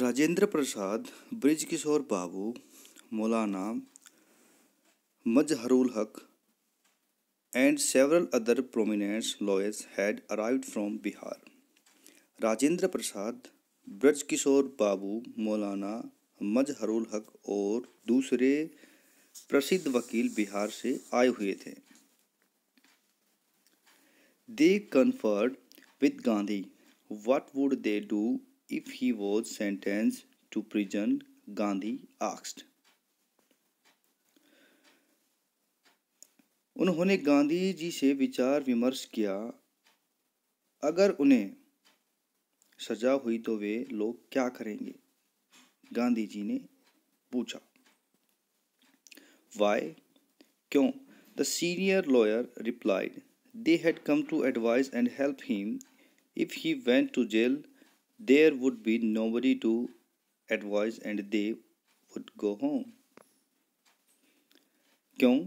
Rajendra Prasad bridge Kishore Babu Maulana Mazharul Haq and several other prominent lawyers had arrived from Bihar Rajendra Prasad Braj Kishore Babu Maulana Mazharul हक और दूसरे प्रसिद्ध वकील बिहार से आए हुए थे they conferred with Gandhi what would they do if he was sentenced to prison, Gandhi asked. उन्होंने गांधी जी से विचार विमर्श किया अगर उन्हें सजा हुई तो वे लोग क्या करेंगे गांधी जी ने पूछा वाई क्यों the senior lawyer replied they had come to advise and help him if he went to jail There would be nobody to advise and they would go home. क्यों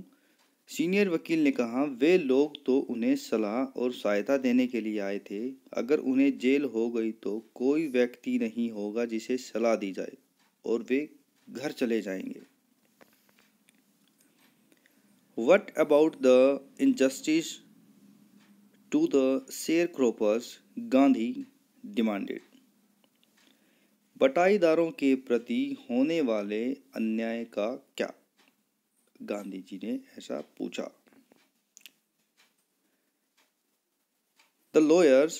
सीनियर वकील ने कहा वे लोग तो उन्हें सलाह और सहायता देने के लिए आए थे अगर उन्हें जेल हो गई तो कोई व्यक्ति नहीं होगा जिसे सलाह दी जाए और वे घर चले जाएंगे what about the injustice to the sharecroppers Gandhi demanded बटाईदारों के प्रति होने वाले अन्याय का क्या गांधी जी ने ऐसा पूछा the lawyers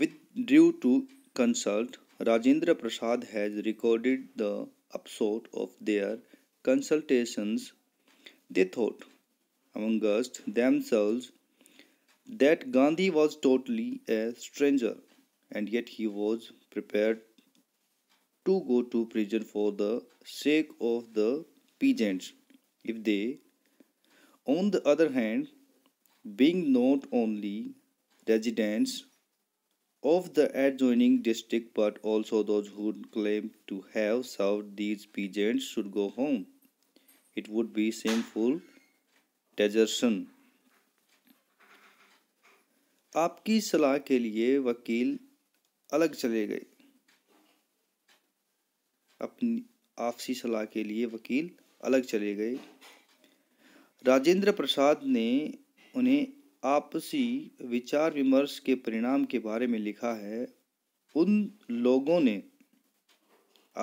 withdrew to consult Rajendra Prasad has recorded the upshot of their consultation they thought amongst themselves that Gandhi was totally a stranger and yet he was prepare to go to prison for the sake of the peasants if they on the other hand being not only residents of the adjoining district but also those who claim to have served these peasants should go home it would be shameful desertion आपकी सलाह के लिए वकील अलग चले गए अपनी आपसी सलाह के लिए वकील अलग चले गए राजेंद्र प्रसाद ने उन्हें आपसी विचार विमर्श के परिणाम के बारे में लिखा है उन लोगों ने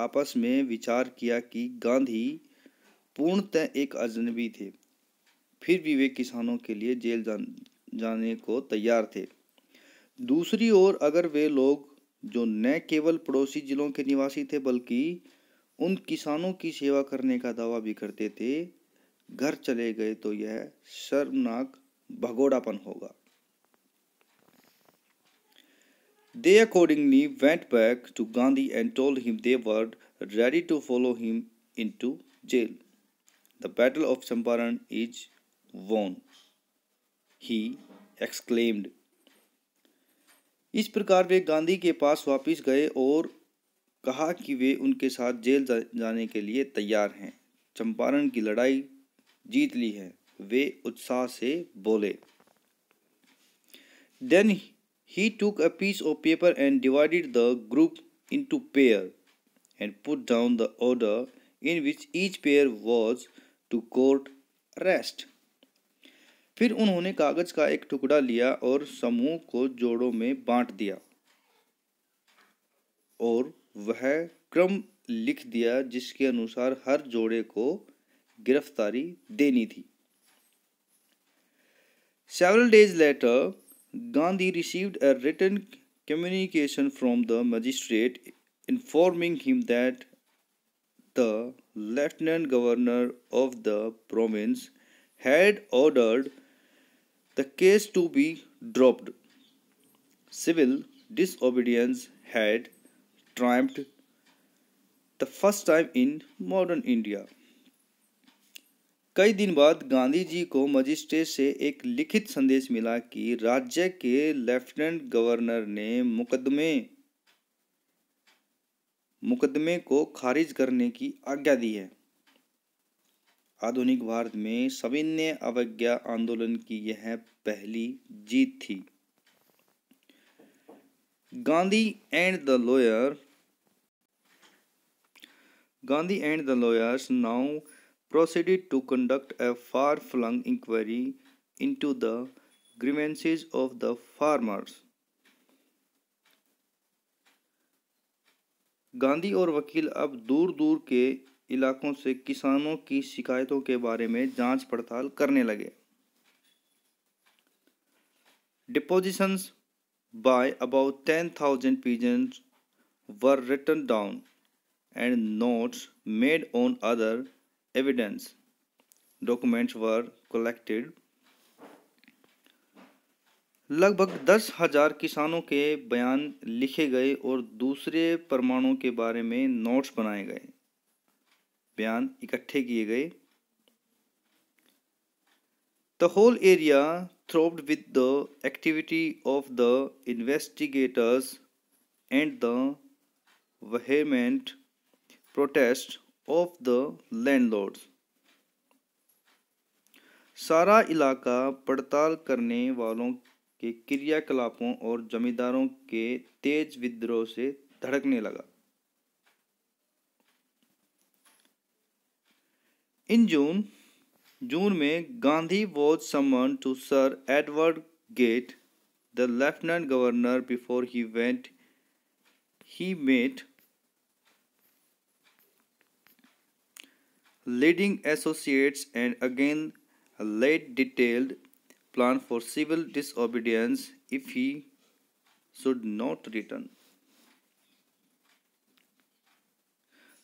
आपस में विचार किया कि गांधी पूर्णतः एक अजनबी थे फिर भी वे किसानों के लिए जेल जाने को तैयार थे दूसरी ओर अगर वे लोग जो न केवल पड़ोसी जिलों के निवासी थे बल्कि उन किसानों की सेवा करने का दावा भी करते थे घर चले गए तो यह शर्मनाक भगोड़ापन होगा they accordingly went back to Gandhi and told him they were ready to follow him into jail the battle of Champaran is won he exclaimed इस प्रकार वे गांधी के पास वापस गए और कहा कि वे उनके साथ जेल जाने के लिए तैयार हैं चंपारण की लड़ाई जीत ली है वे उत्साह से बोले then he took a piece of paper and divided the group into pair and put down the order in which each pair was to court arrest फिर उन्होंने कागज का एक टुकड़ा लिया और समूह को जोड़ों में बांट दिया और वह क्रम लिख दिया जिसके अनुसार हर जोड़े को गिरफ्तारी देनी थी several days later Gandhi received a written communication from the magistrate informing him that the lieutenant governor of the province had ordered the case to be dropped civil disobedience had triumphed the first time in modern India कई दिन बाद गांधी जी को magistrate से एक लिखित संदेश मिला कि राज्य के लेफ्टिनेंट गवर्नर ने मुकदमे मुकदमे को खारिज करने की आज्ञा दी है आधुनिक भारत में सविनय अवज्ञा आंदोलन की यह पहली जीत थी Gandhi and the lawyer Gandhi and the lawyers now proceeded to conduct a far flung inquiry into the grievances of the farmers Gandhi और वकील अब दूर दूर के इलाकों से किसानों की शिकायतों के बारे में जांच पड़ताल करने लगे depositions by about ten thousand peasants were written down and notes made on other evidence documents were collected लगभग दस हजार किसानों के बयान लिखे गए और दूसरे परमाणु के बारे में नोट्स बनाए गए बयान इकट्ठे किए गए the whole area throbbed with the activity of the investigators and the vehement protest of the landlord सारा इलाका पड़ताल करने वालों के क्रियाकलापों और जमींदारों के तेज विद्रोह से धड़कने लगा In June, June May, Gandhi was summoned to Sir Edward Gate, the Lieutenant Governor. Before he went, he met leading associates and again laid detailed plan for civil disobedience if he should not return.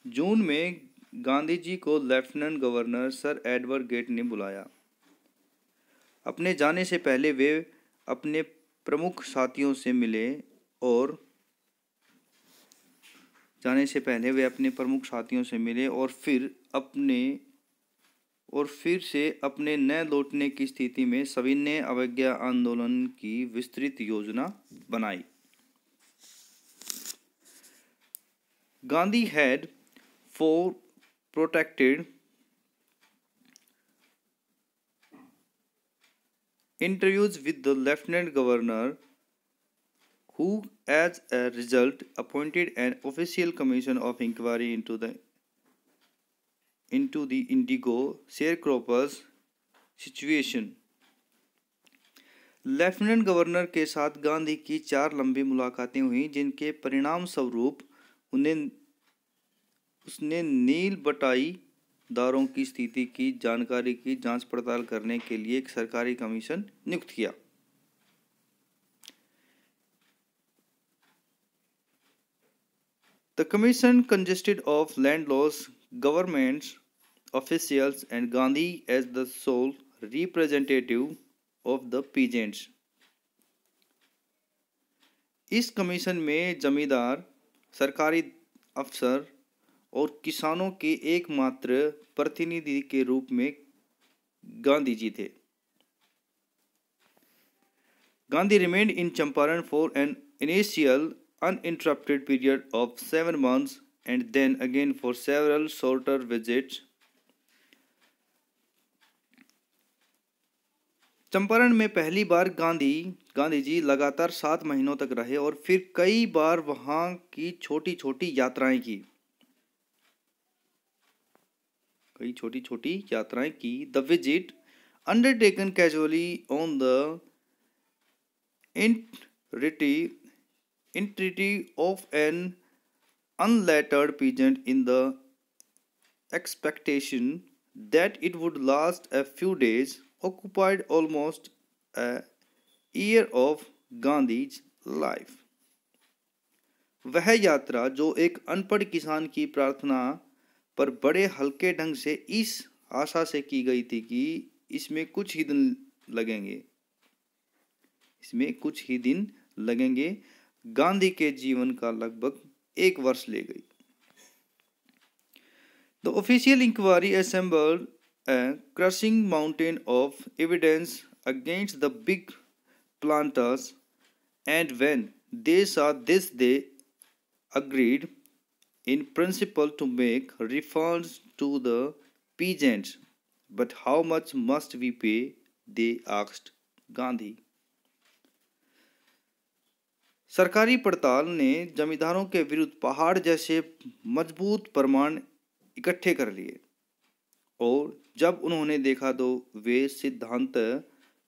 June में गांधी जी को lieutenant governor Sir Edward Gait ने बुलाया अपने जाने से पहले वे अपने प्रमुख साथियों से मिले और जाने से पहले वे अपने प्रमुख साथियों से मिले और फिर अपने और फिर से अपने न लौटने की स्थिति में सभी ने अवज्ञा आंदोलन की विस्तृत योजना बनाई Gandhi had four protected interviews with the lieutenant governor who as a result appointed an official commission of inquiry into the into the indigo sharecroppers situation lieutenant governor के साथ गांधी की चार लंबी मुलाकातें हुईं जिनके परिणाम स्वरूप उन्हें उसने नील बटाई दारों की स्थिति की जानकारी की जांच पड़ताल करने के लिए एक सरकारी कमीशन नियुक्त किया The commission consisted of landlords, governments, officials, and Gandhi as the sole representative of the peasants. इस कमीशन में जमींदार सरकारी अफसर और किसानों के एकमात्र प्रतिनिधि के रूप में गांधी जी थे Gandhi remained in Champaran for an initial uninterrupted period of seven months and then again for several shorter visits Champaran में पहली बार गांधी गांधी जी लगातार सात महीनों तक रहे और फिर कई बार वहां की छोटी छोटी यात्राएं की कई छोटी छोटी यात्राएं की the visit undertaken casually on the entreaty entreaty of an unlettered peasant in the expectation that it would last a few days occupied almost a year of Gandhi's life वह यात्रा जो एक अनपढ़ किसान की प्रार्थना पर बड़े हल्के ढंग से इस आशा से की गई थी कि इसमें कुछ ही दिन लगेंगे इसमें कुछ ही दिन लगेंगे गांधी के जीवन का लगभग एक वर्ष ले गई the official inquiry assemble crushing mountain of evidence against the big planters and when they saw this they agreed in principle to make refunds to the peasants, but how much must we pay? They asked Gandhi. सरकारी पड़ताल ने जमींदारों के विरुद्ध पहाड़ जैसे मजबूत प्रमाण इकट्ठे कर लिए और जब उन्होंने देखा तो वे सिद्धांत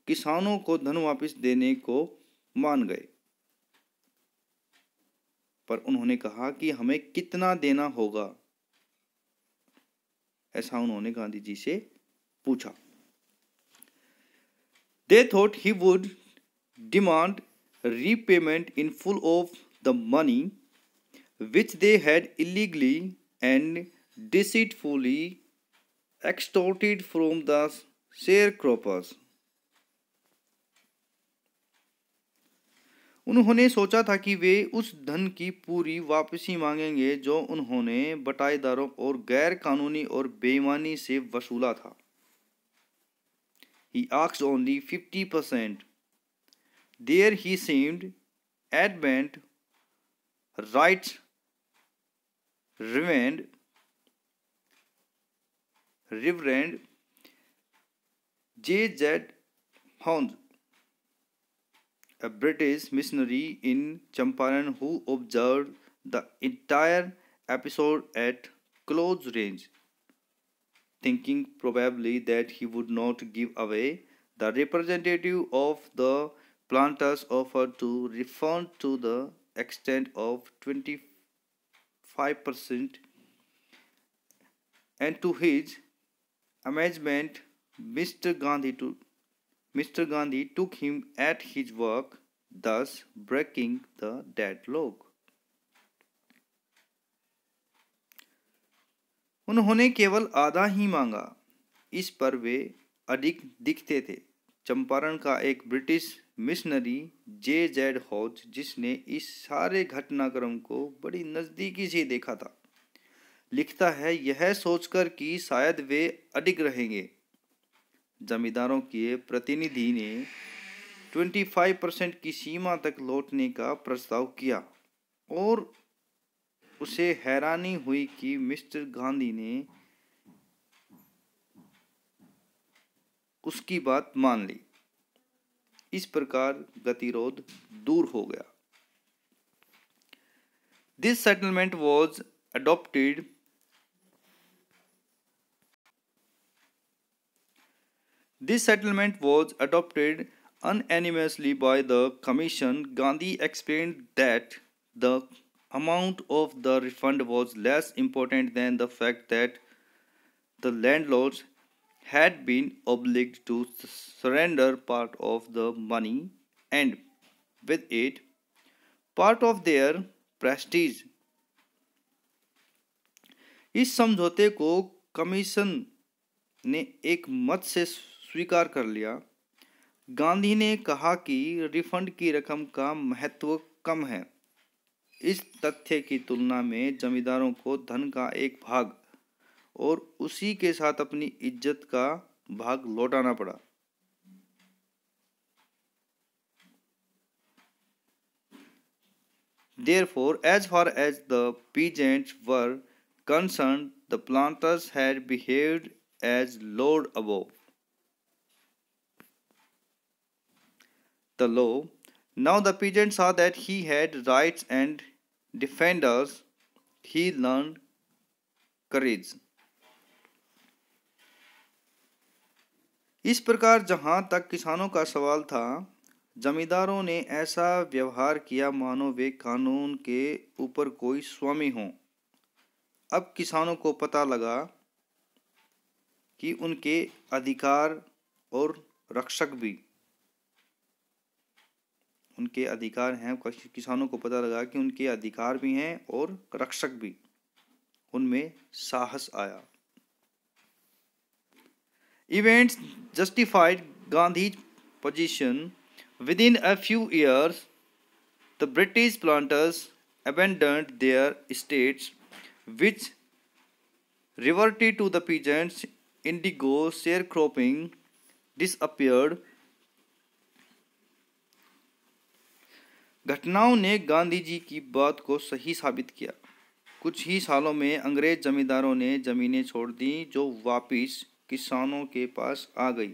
किसानों को धन वापस देने को मान गए पर उन्होंने कहा कि हमें कितना देना होगा ऐसा उन्होंने गांधी जी से पूछा they thought he would demand repayment in full of the money which they had illegally and extorted from the sharecroppers उन्होंने सोचा था कि वे उस धन की पूरी वापसी मांगेंगे जो उन्होंने बटाईदारों और गैर कानूनी और बेईमानी से वसूला था ही आक्स only fifty percent there he seemed band write reverend reverend J Z Hodge a British missionary in Champaran who observed the entire episode at close range, thinking probably that he would not give away the representative of the planters offered to refund to the extent of 25% and to his amazement Mr. Gandhi to Mr. Gandhi took him at his work, thus breaking the deadlock. उन्होंने केवल आधा ही मांगा इस पर वे अधिक दिखते थे चंपारण का एक British missionary J Z Hodge जिसने इस सारे घटनाक्रम को बड़ी नज़दीकी से देखा था लिखता है यह सोचकर कि शायद वे अडिग रहेंगे जमींदारों के प्रतिनिधि ने 25 परसेंट की सीमा तक लौटने का प्रस्ताव किया और उसे हैरानी हुई कि मिस्टर गांधी ने उसकी बात मान ली इस प्रकार गतिरोध दूर हो गया this settlement was adopted This settlement was adopted unanimously by the commission. Gandhi explained that the amount of the refund was less important than the fact that the landlords had been obliged to surrender part of the money and with it part of their prestige इस समझौते को commission ने एक मत से स्वीकार कर लिया गांधी ने कहा कि रिफंड की रकम का महत्व कम है इस तथ्य की तुलना में जमींदारों को धन का एक भाग और उसी के साथ अपनी इज्जत का भाग लौटाना पड़ा for as far as the peasant were concern the planters had behave as Lord above the law. Now the peasant saw that he had rights and defenders. He learned courage. इस प्रकार जहाँ तक किसानों का सवाल था जमींदारों ने ऐसा व्यवहार किया मानो वे कानून के ऊपर कोई स्वामी हों अब किसानों को पता लगा कि उनके अधिकार और रक्षक भी उनके अधिकार हैं किसानों को पता लगा कि उनके अधिकार भी हैं और रक्षक भी उनमें साहस आया events justified Gandhi position within a few years the British planters their their which which to the the indigo sharecropping disappeared घटनाओं ने गांधी जी की बात को सही साबित किया कुछ ही सालों में अंग्रेज जमींदारों ने ज़मीनें छोड़ दी जो वापिस किसानों के पास आ गई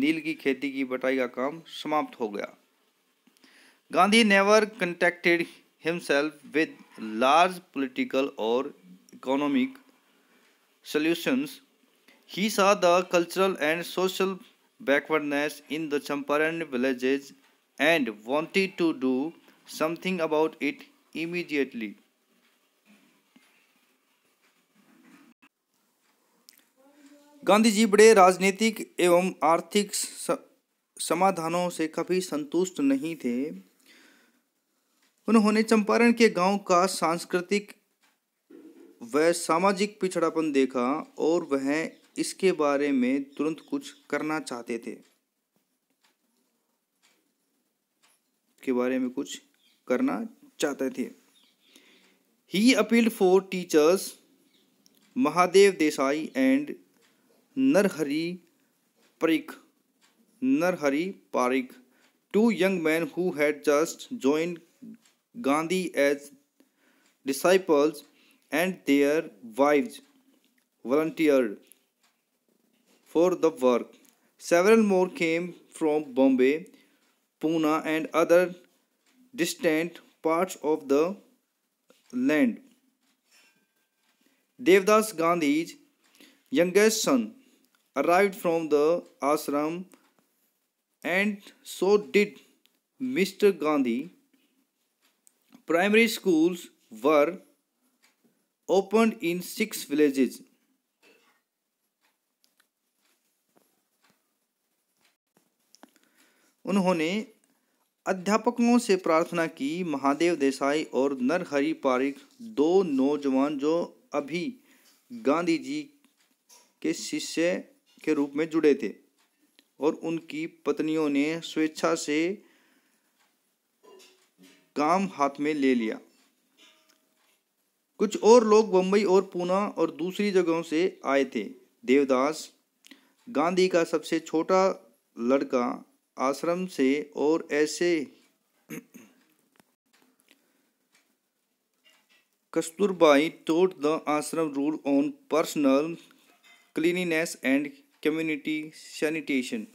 नील की खेती की बटाई का काम समाप्त हो गया Gandhi never contacted himself with large political और economic solutions he saw the cultural and social backwardness in the Champaran villages and wanted to do something about it immediately. Gandhi ji बड़े राजनीतिक एवं आर्थिक समाधानों से कभी संतुष्ट नहीं थे उन्होंने चंपारण के गांव का सांस्कृतिक व सामाजिक पिछड़ापन देखा और वह इसके बारे में तुरंत कुछ करना चाहते थे के बारे में कुछ करना चाहते थे he appealed for teachers Mahadev Desai and Narhari Parikh Narhari Parikh two young man who had just join Gandhi as disciples and their wives volunteer for the work several more came from Bombay Pune and other distant parts of the land. Devdas Gandhi's youngest son arrived from the ashram and so did Mr. Gandhi. Primary schools were opened in six villages उन्होंने अध्यापकों से प्रार्थना की महादेव देसाई और नरहरि पारिक दो नौजवान जो अभी गांधी जी के शिष्य के रूप में जुड़े थे और उनकी पत्नियों ने स्वेच्छा से काम हाथ में ले लिया कुछ और लोग बम्बई और पूना और दूसरी जगहों से आए थे देवदास गांधी का सबसे छोटा लड़का आश्रम से और ऐसे Kasturbai taught the ashram rule on personal cleanliness and community sanitation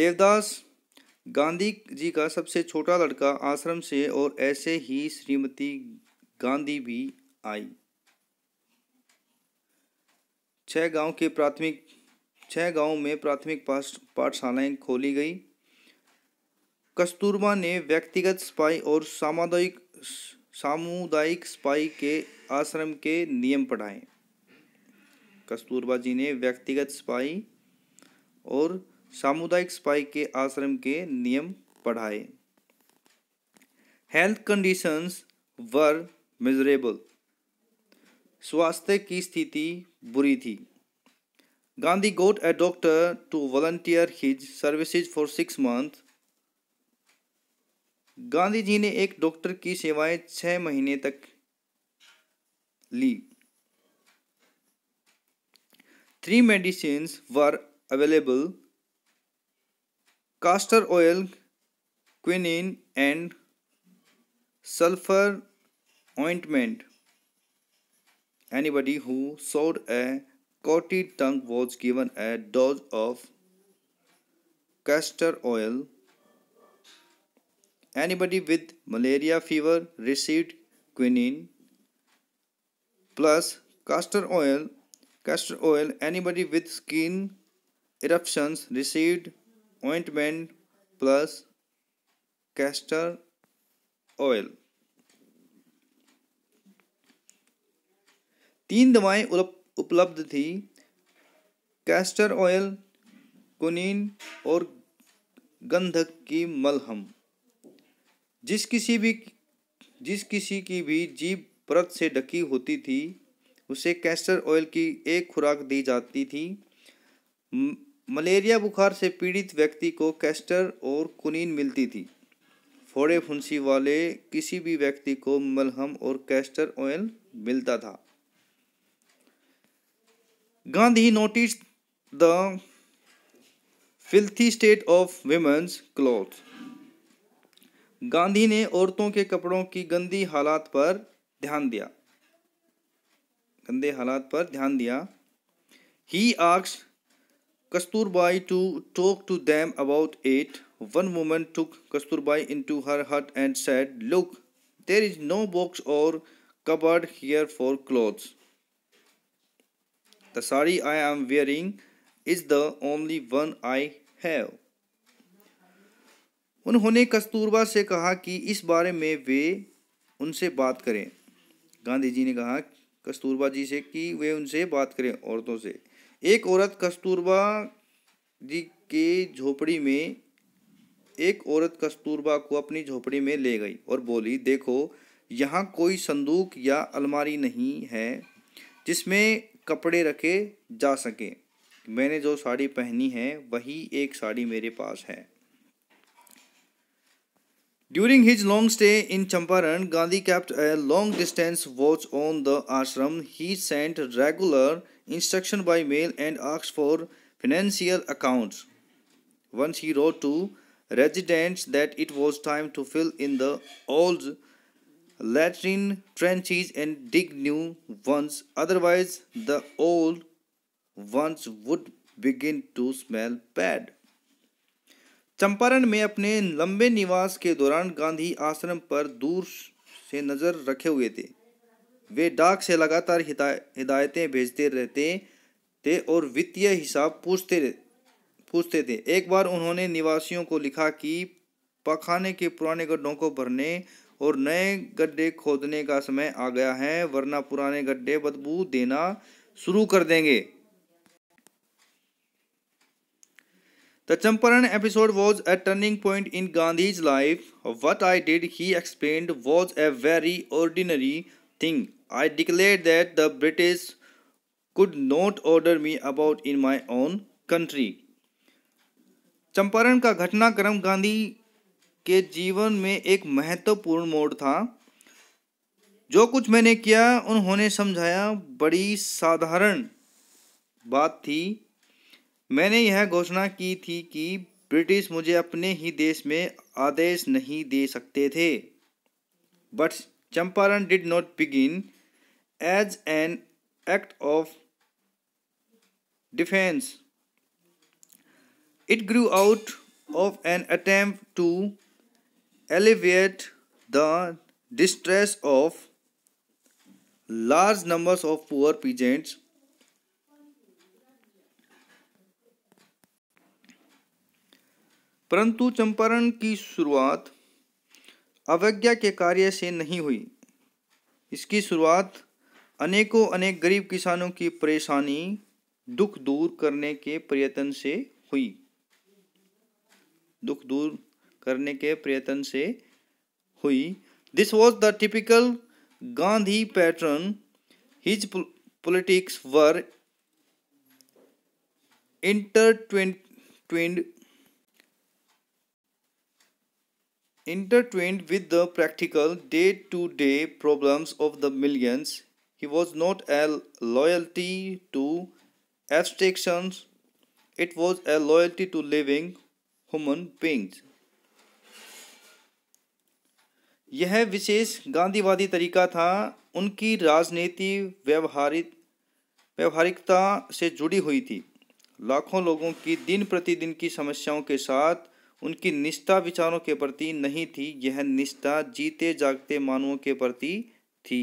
Devdas Gandhi ji का सबसे छोटा लड़का आश्रम से और ऐसे ही श्रीमती गांधी भी आई छह गांव के प्राथमिक छह गांवों में प्राथमिक पाठशालाएं खोली गई कस्तूरबा ने व्यक्तिगत स्पाई और सामुदायिक सामुदायिक स्पाई के आश्रम के नियम पढ़ाए कस्तूरबा जी ने व्यक्तिगत स्पाई और सामुदायिक स्पाई के आश्रम के नियम पढ़ाए हेल्थ कंडीशंस वर मिजरेबल स्वास्थ्य की स्थिति बुरी थी Gandhi got a doctor to volunteer his services for six months. Gandhi जी ने एक डॉक्टर की सेवाएं छः महीने तक ली three medicine were available castor oil quinine and sulphur ointment. Anybody who sold a coated tongue was given a dose of castor oil. Anybody with malaria fever received quinine plus castor oil. Castor oil. Anybody with skin eruptions received ointment plus castor oil. तीन दवाएं उपलब्ध थी castor oil कुनीन और गंधक की मलहम जिस किसी भी जिस किसी की भी जीभ परत से ढकी होती थी उसे कैस्टर ऑयल की एक खुराक दी जाती थी मलेरिया बुखार से पीड़ित व्यक्ति को कैस्टर और कुनीन मिलती थी फोड़े फुंसी वाले किसी भी व्यक्ति को मलहम और कैस्टर ऑयल मिलता था Gandhi noticed the filthy state of women's cloth Gandhi ने औरतों के कपड़ों की गंदी हालात पर ध्यान दिया गंदे हालात पर ध्यान दिया he asks Kasturbai to talk to them about it one woman took Kasturbai into her hut and said look there is no box or cupboard here for clothes The sari I am wearing is the only one I have. उन्होंने कस्तूरबा से कहा कि इस बारे में वे उनसे बात करें गांधी जी ने कहा कस्तूरबा जी से कि वे उनसे बात करें औरतों से एक औरत कस्तूरबा जी के झोपड़ी में एक औरत कस्तूरबा को अपनी झोपड़ी में ले गई और बोली देखो यहाँ कोई संदूक या अलमारी नहीं है जिसमें कपड़े रखे जा सके मैंने जो साड़ी पहनी है वही एक साड़ी मेरे पास है during his long stay in Champaran Gandhi kept a long distance watch on the ashram he sent regular instruction by mail and asks for financial account once he wrote to residents that it was time to fill in the old latrine trenches and dig new ones otherwise the old ones would begin to smell bad Champaran में अपने लंबे निवास के दौरान गांधी आश्रम पर दूर से नज़र रखे हुए थे वे डाक से लगातार हिदायतें भेजते रहते थे और वित्तीय हिसाब पूछते पूछते थे एक बार उन्होंने निवासियों को लिखा कि पखाने के पुराने गड्ढों को भरने और नए गड्ढे खोदने का समय आ गया है वरना पुराने गड्ढे बदबू देना शुरू कर देंगे the Champaran episode was a turning point in Gandhi's life what I did he explain was a very ordinary thing I declare that the British could not order me about in my own country Champaran का घटनाक्रम गांधी के जीवन में एक महत्वपूर्ण मोड़ था जो कुछ मैंने किया उन्होंने समझाया बड़ी साधारण बात थी मैंने यह घोषणा की थी कि ब्रिटिश मुझे अपने ही देश में आदेश नहीं दे सकते थे but Champaran did not begin as an act of defence it grew out of an attempt to alleviate the distress of large numbers of poor peasants परंतु चंपारण की शुरुआत अवज्ञा के कार्य से नहीं हुई इसकी शुरुआत अनेकों अनेक गरीब किसानों की परेशानी दुख दूर करने के प्रयत्न से हुई दुख दूर करने के प्रयत्न से हुई this was the typical Gandhi pattern his politics were inter intertwined intertwined with the practical day to -day problems of the millions he was not a loyalty to abstractions it was a loyalty to living human beings यह विशेष गांधीवादी तरीका था उनकी राजनीति व्यवहारिक व्यवहारिकता से जुड़ी हुई थी लाखों लोगों की दिन प्रतिदिन की समस्याओं के साथ उनकी निष्ठा विचारों के प्रति नहीं थी यह निष्ठा जीते जागते मानवों के प्रति थी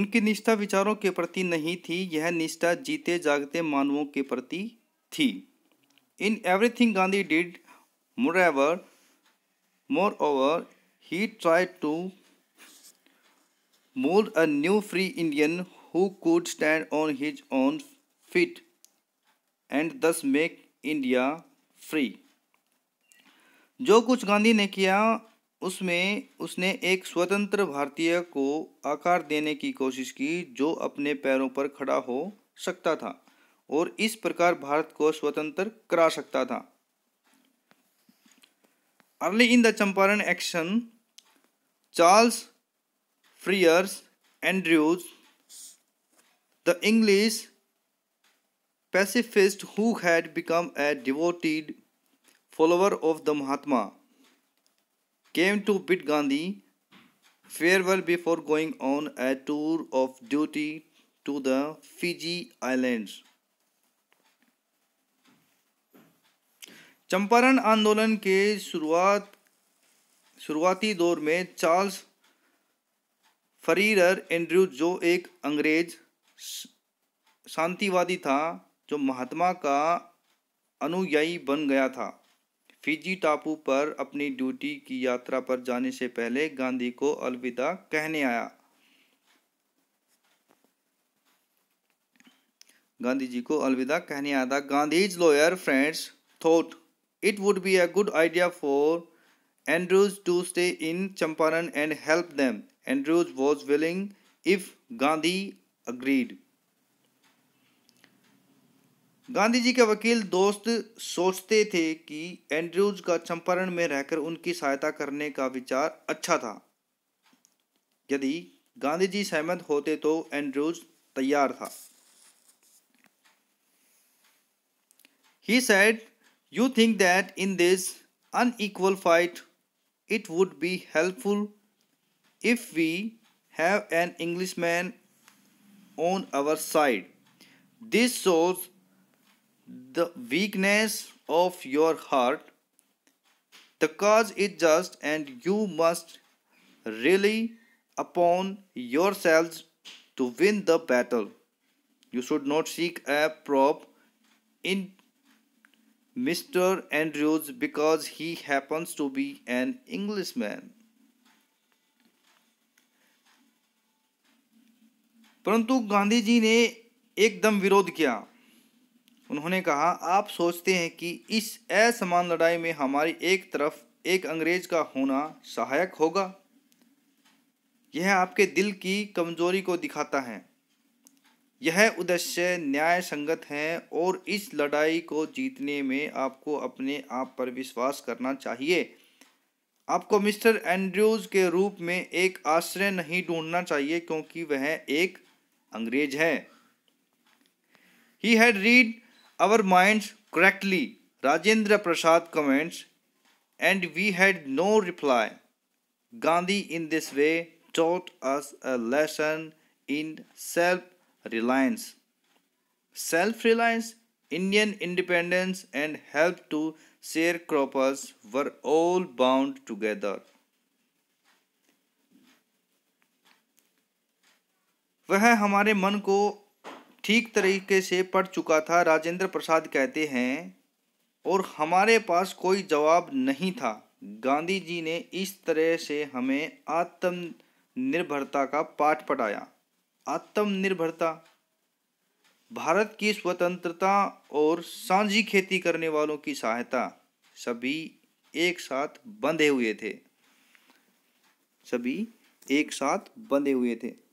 उनकी निष्ठा विचारों के प्रति नहीं थी यह निष्ठा जीते जागते मानवों के प्रति थी in everything Gandhi did more ever moreover he tried to mould a new free Indian who could stand on his own feet and thus make India free जो कुछ गांधी ने किया उसमें उसने एक स्वतंत्र भारतीय को आकार देने की कोशिश की जो अपने पैरों पर खड़ा हो सकता था और इस प्रकार भारत को स्वतंत्र करा सकता था early in the Champaran action Charles Freer Andrews the English pacifist who had become a devoted follower of the Mahatma came to bid Gandhi farewell before going on a tour of duty to the Fiji islands Champaran आंदोलन के शुरुआत शुरुआती दौर में Charles फरीरर Andrew जो एक अंग्रेज शांतिवादी था जो महात्मा का अनुयायी बन गया था फिजी टापू पर अपनी ड्यूटी की यात्रा पर जाने से पहले गांधी को अलविदा कहने आया गांधी जी को अलविदा कहने आया था Gandhi's lawyer friends thought It would be a good idea for Andrews to stay in Champaran and help them. Andrews was willing if Gandhi agreed. Gandhi ji के वकील दोस्त सोचते थे कि एंड्रयूज का चंपारण में रहकर उनकी सहायता करने का विचार अच्छा था यदि गांधी जी सहमत होते तो एंड्रयूज तैयार था he said You think that in this unequal fight, it would be helpful if we have an Englishman on our side. This shows the weakness of your heart. The cause is just and you must rely upon yourselves to win the battle. You should not seek a prop in Mr. Andrews because he happens to be an Englishman. परंतु गांधी जी ने एकदम विरोध किया उन्होंने कहा आप सोचते हैं कि इस असमान लड़ाई में हमारी एक तरफ एक अंग्रेज का होना सहायक होगा यह आपके दिल की कमजोरी को दिखाता है यह उद्देश्य न्याय संगत है और इस लड़ाई को जीतने में आपको अपने आप पर विश्वास करना चाहिए आपको मिस्टर एंड्रयूज के रूप में एक आश्रय नहीं ढूंढना चाहिए क्योंकि वह एक अंग्रेज है he had read our mind correctly Rajendra Prasad comments and we had no reply Gandhi in this way taught us a lesson in self reliance. Self reliance, Indian independence, and help to sharecroppers were all bound together. वह हमारे मन को ठीक तरीके से पढ़ चुका था राजेंद्र प्रसाद कहते हैं और हमारे पास कोई जवाब नहीं था गांधी जी ने इस तरह से हमें आत्मनिर्भरता का पाठ पढ़ाया आत्मनिर्भरता भारत की स्वतंत्रता और सांझी खेती करने वालों की सहायता सभी एक साथ बंधे हुए थे सभी एक साथ बंधे हुए थे